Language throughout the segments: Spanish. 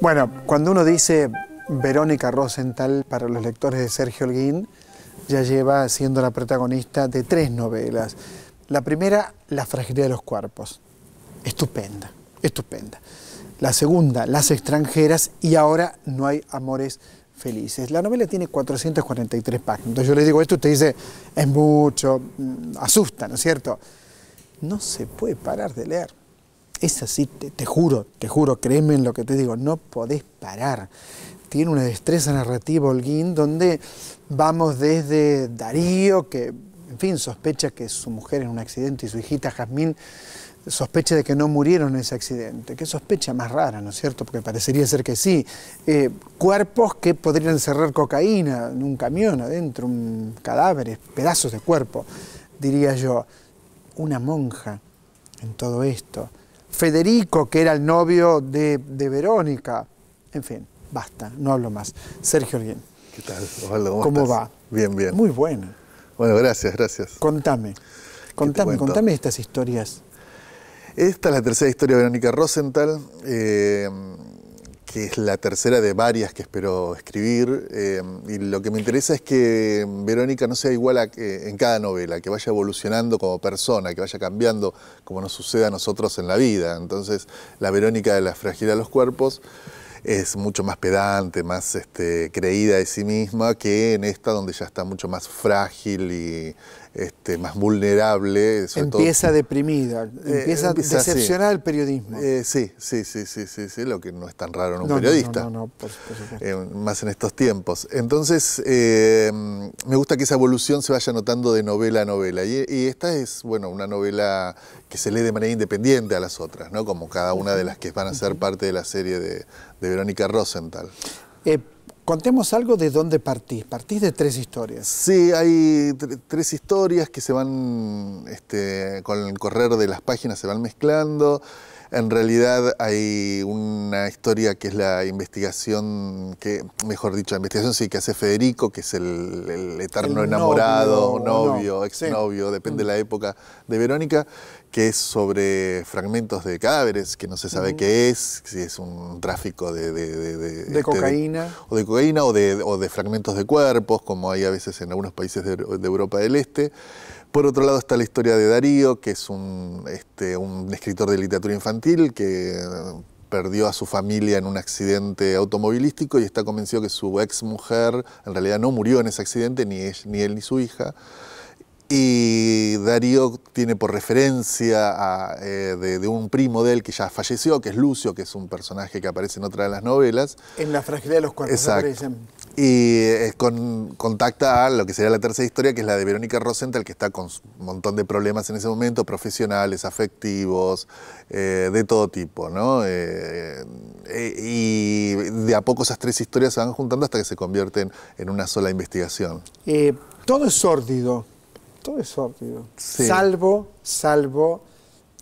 Bueno, cuando uno dice Verónica Rosenthal para los lectores de Sergio Holguín, ya lleva siendo la protagonista de tres novelas. La primera, La fragilidad de los cuerpos. Estupenda, estupenda. La segunda, Las extranjeras y ahora No hay amores felices. La novela tiene 443 páginas. Entonces yo le digo esto, usted dice, es mucho, mm, asusta, ¿no es cierto? No se puede parar de leer. Es así, te, juro, te juro, créeme en lo que te digo, no podés parar. Tiene una destreza narrativa Holguín donde vamos desde Darío, que en fin sospecha que su mujer en un accidente y su hijita Jazmín sospecha de que no murieron en ese accidente. Qué sospecha más rara, ¿no es cierto? Porque parecería ser que sí. Eh, cuerpos que podrían cerrar cocaína en un camión adentro, un cadáveres, pedazos de cuerpo, diría yo. Una monja en todo esto. Federico, que era el novio de, Verónica. En fin, basta, no hablo más. Sergio bien. ¿Qué tal? ¿cómo, ¿Cómo va? Bien, bien. Muy bueno. Bueno, gracias, gracias. Contame, contame, contame estas historias. Esta es la tercera historia de Verónica Rosenthal. Eh, que es la tercera de varias que espero escribir. Eh, y lo que me interesa es que Verónica no sea igual a, eh, en cada novela, que vaya evolucionando como persona, que vaya cambiando como nos sucede a nosotros en la vida. Entonces, la Verónica de la fragilidad de los cuerpos es mucho más pedante, más este, creída de sí misma que en esta donde ya está mucho más frágil y este, más vulnerable. empieza deprimida, eh, empieza, a decepcionada periodismo. Eh, sí, sí, sí, sí, sí, lo que no es tan raro en un periodista. No, no, no por, eh, más en estos tiempos. Entonces, me gusta que esa evolución se vaya notando de novela a novela. Y, esta es, bueno, una novela que se lee de manera independiente a las otras, ¿no? Como cada una de las que van a ser parte de la serie de, de Verónica Rosenthal. Contemos algo de dónde partís. Partís de tres historias. Sí, hay tres historias que se van, este, con el correr de las páginas, se van mezclando. En realidad hay una historia que es la investigación, que mejor dicho, la investigación sí que hace Federico, que es el, eterno enamorado, novio, exnovio, depende de mm. la época de Verónica, que es sobre fragmentos de cadáveres, que no se sabe mm. qué es, si es un tráfico de... Este, de, cocaína. o de cocaína o de, o de fragmentos de cuerpos, como hay a veces en algunos países de Europa del Este por otro lado está la historia de Darío, que es este, un, escritor de literatura infantil que perdió a su familia en un accidente automovilístico y está convencido que su ex mujer en realidad no murió en ese accidente, ni, él ni, su hija. Y Darío tiene por referencia eh, de, un primo de él que ya falleció, que es Lucio, que es un personaje que aparece en otra de las novelas. En la fragilidad de los cuerpos. dicen. Y eh, con, contacta a lo que sería la tercera historia, que es la de Verónica Rosenthal, que está con un montón de problemas en ese momento, profesionales, afectivos, eh, de todo tipo, ¿no? Eh, y de a poco esas tres historias se van juntando hasta que se convierten en una sola investigación. todo es sórdido, todo es sórdido. Salvo, salvo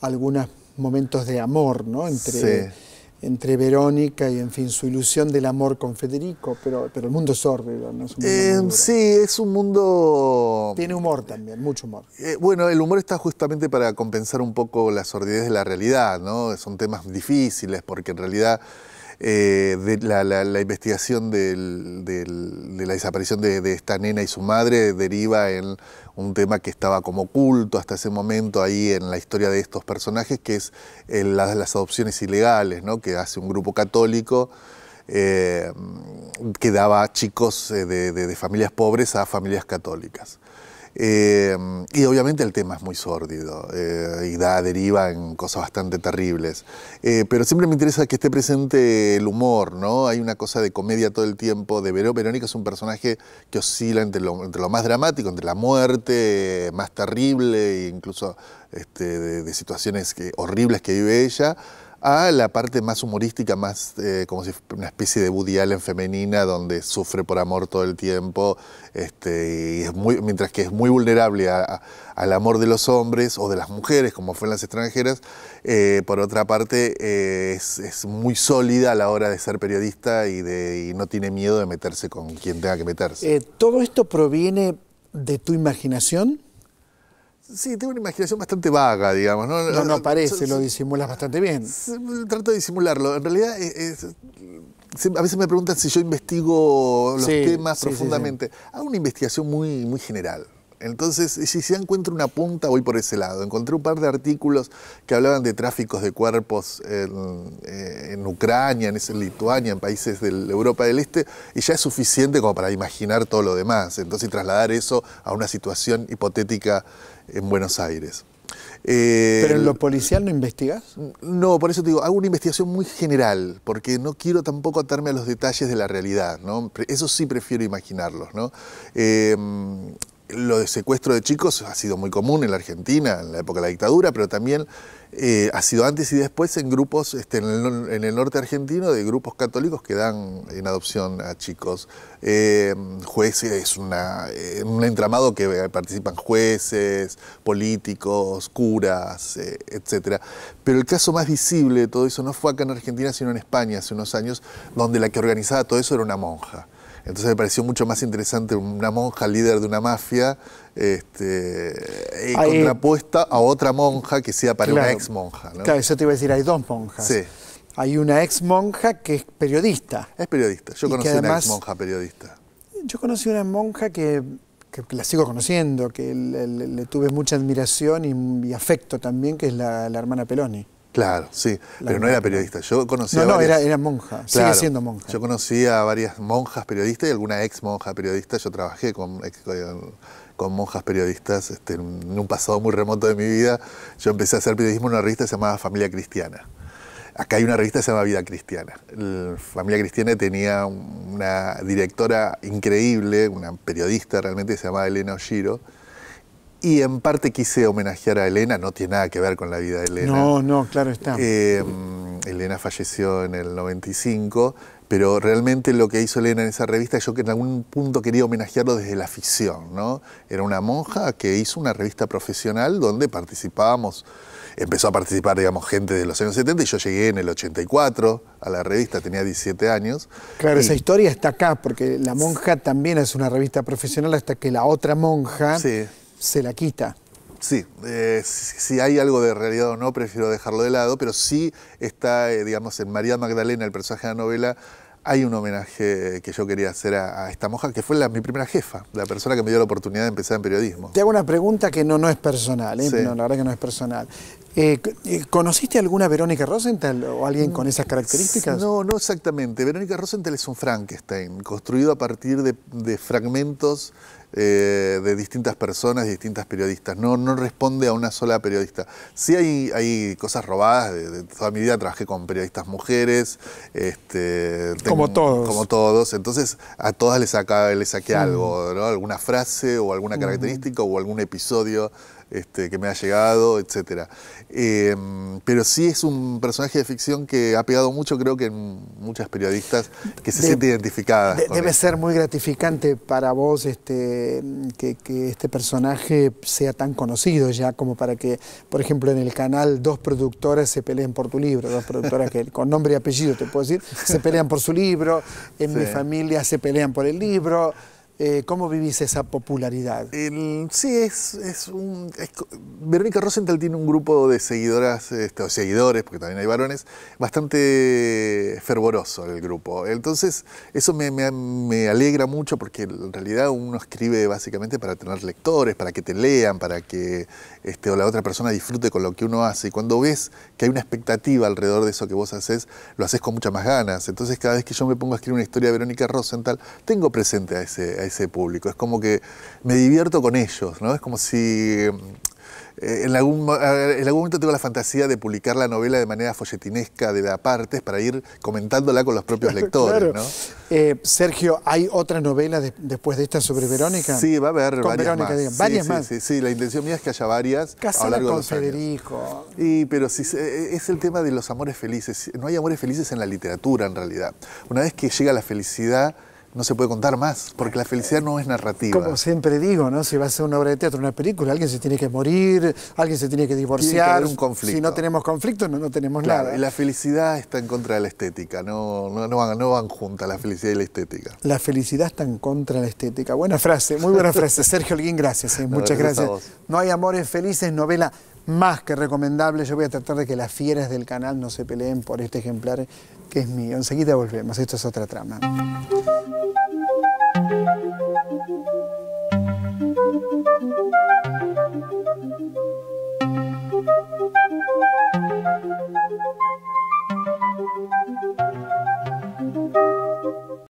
algunos momentos de amor, ¿no? Entre, sí entre Verónica y, en fin, su ilusión del amor con Federico, pero, pero el mundo es sórdido, ¿no? Es un mundo eh, sí, es un mundo... Tiene humor también, mucho humor. Eh, bueno, el humor está justamente para compensar un poco la sordidez de la realidad, ¿no? Son temas difíciles porque en realidad eh, la, investigación de la desaparición de, esta nena y su madre deriva en un tema que estaba como oculto hasta ese momento ahí en la historia de estos personajes, que es eh, las, adopciones ilegales, que hace un grupo católico. Eh, que daba chicos de familias pobres a familias católicas. Eh, y obviamente el tema es muy sórdido eh, y da deriva en cosas bastante terribles. Eh, pero siempre me interesa que esté presente el humor, ¿no? Hay una cosa de comedia todo el tiempo. De Verónica es un personaje que oscila entre lo, más dramático, entre la muerte más terrible, e incluso este, de, de situaciones que, horribles que vive ella a la parte más humorística, más eh, como si una especie de Woody en femenina, donde sufre por amor todo el tiempo, este, y mientras que es muy vulnerable al amor de los hombres o de las mujeres, como fue en las extranjeras, eh, por otra parte eh, es, muy sólida a la hora de ser periodista y, de, y no tiene miedo de meterse con quien tenga que meterse. ¿Todo esto proviene de tu imaginación? Sí, tengo una imaginación bastante vaga, digamos. No, no, no aparece, lo disimulas bastante bien. Trato de disimularlo. En realidad, eh, a veces me preguntan si yo investigo los temas profundamente. Hago una investigación muy, muy general. Entonces, si se encuentra una punta, voy por ese lado. Encontré un par de artículos que hablaban de tráficos de cuerpos en, eh, Ucrania, en, en Lituania, en países de Europa del Este, y ya es suficiente como para imaginar todo lo demás. Entonces, trasladar eso a una situación hipotética en Buenos Aires. Eh, ¿Pero en lo policial no investigas? No, por eso te digo, hago una investigación muy general, porque no quiero tampoco atarme a los detalles de la realidad, ¿no? Eso sí prefiero imaginarlos, ¿no? Eh, lo de secuestro de chicos ha sido muy común en la Argentina, en la época de la dictadura, pero también eh, ha sido antes y después en grupos este, en, el, norte argentino de grupos católicos que dan en adopción a chicos. Em, jueces, es eh, un entramado que participan jueces, políticos, curas, eh, etc. Pero el caso más visible de todo eso no fue acá en Argentina, sino en España hace unos años, donde la que organizaba todo eso era una monja. Entonces me pareció mucho más interesante una monja líder de una mafia este, y contrapuesta a otra monja que sea para una ex monja. Claro, eso te iba a decir, hay dos monjas. Sí. Hay una ex monja que es periodista. Es periodista, yo conocí a una ex monja periodista. Yo conocí una monja que, la sigo conociendo, que le, le, tuve mucha admiración y, y, afecto también, que es la hermana Peloni. Claro, sí, pero no era periodista. Yo conocía. No, era, monja, sigue siendo monja. Yo conocía a varias monjas periodistas y alguna ex monja periodista. Yo trabajé con, con monjas periodistas este, en un pasado muy remoto de mi vida. Yo empecé a hacer periodismo en una revista llamada Familia Cristiana. Acá hay una revista que se llama Vida Cristiana. Familia Cristiana tenía una directora increíble, una periodista realmente, que se llamaba Elena Ojiro. Y en parte quise homenajear a Elena, no tiene nada que ver con la vida de Elena. No, no, claro está. Eh, Elena falleció en el 95, pero realmente lo que hizo Elena en esa revista, yo en algún punto quería homenajearlo desde la ficción, ¿no? Era una monja que hizo una revista profesional donde participábamos, empezó a participar, digamos, gente de los años 70 y yo llegué en el 84 a la revista, tenía 17 años. Claro, esa historia está acá, porque La Monja también es una revista profesional hasta que la otra monja... Sí se la quita. Sí, eh, si hay algo de realidad o no, prefiero dejarlo de lado, pero sí está, eh, digamos, en María Magdalena, el personaje de la novela, hay un homenaje que yo quería hacer a, esta moja, que fue mi primera jefa, la persona que me dio la oportunidad de empezar en periodismo. Te hago una pregunta que no, no es personal, ¿eh? la verdad que no es personal. Eh, eh, ¿Conociste alguna Verónica Rosenthal o alguien con esas características? No, no exactamente. Verónica Rosenthal es un Frankenstein, construido a partir de, fragmentos eh, de distintas personas y distintas periodistas. No, no responde a una sola periodista. Sí hay, cosas robadas. De, toda mi vida trabajé con periodistas mujeres. Este, como todos. Como todos. Entonces a todas les, saca, les saqué mm. algo, ¿no? Alguna frase o alguna mm. característica o algún episodio este, que me ha llegado, etc. Eh, pero sí es un personaje de ficción que ha pegado mucho, creo que en muchas periodistas que se siente sienten identificadas. debe ser muy gratificante para vos este, que, este personaje sea tan conocido ya como para que, por ejemplo, en el canal dos productoras se peleen por tu libro, dos productoras que con nombre y apellido te puedo decir, se pelean por su libro, en mi familia se pelean por el libro. Eh, ¿Cómo vivís esa popularidad? sí, es, es un... Verónica Rosenthal tiene un grupo de seguidoras, este, o seguidores, porque también hay varones, bastante fervoroso el grupo. Entonces, eso me, alegra mucho porque en realidad uno escribe básicamente para tener lectores, para que te lean, para que este, la otra persona disfrute con lo que uno hace. Y cuando ves que hay una expectativa alrededor de eso que vos haces, lo haces con muchas más ganas. Entonces, cada vez que yo me pongo a escribir una historia de Verónica Rosenthal, tengo presente a ese ese público. Es como que me divierto con ellos, ¿no? Es como si eh, en algún, en algún momento tengo la fantasía de publicar la novela de manera folletinesca, de apartes, para ir comentándola con los propios lectores. Eh, Sergio, ¿hay otra novela después de esta sobre Verónica? Sí, va a haber varias más. sí, sí, Sí, la intención mía es que haya varias. a con de los Federico. Y, pero si, eh, es el tema de los amores felices. No hay amores felices en la literatura, en realidad. Una vez que llega la felicidad no se puede contar más, porque la felicidad no es narrativa. Como siempre digo, ¿no? Si va a ser una obra de teatro, una película, alguien se tiene que morir, alguien se tiene que divorciar. haber un conflicto. Si no tenemos conflicto, no, no tenemos nada. Y la felicidad está en contra de la estética, no, no, van, no juntas la felicidad y la estética. La felicidad está en contra de la estética. Buena frase, muy buena frase. Sergio Holguín, gracias. Eh. Muchas gracias. No hay amores felices, novela más que recomendable. Yo voy a tratar de que las fieras del canal no se peleen por este ejemplar que es mío. Enseguida volvemos, esto es otra trama.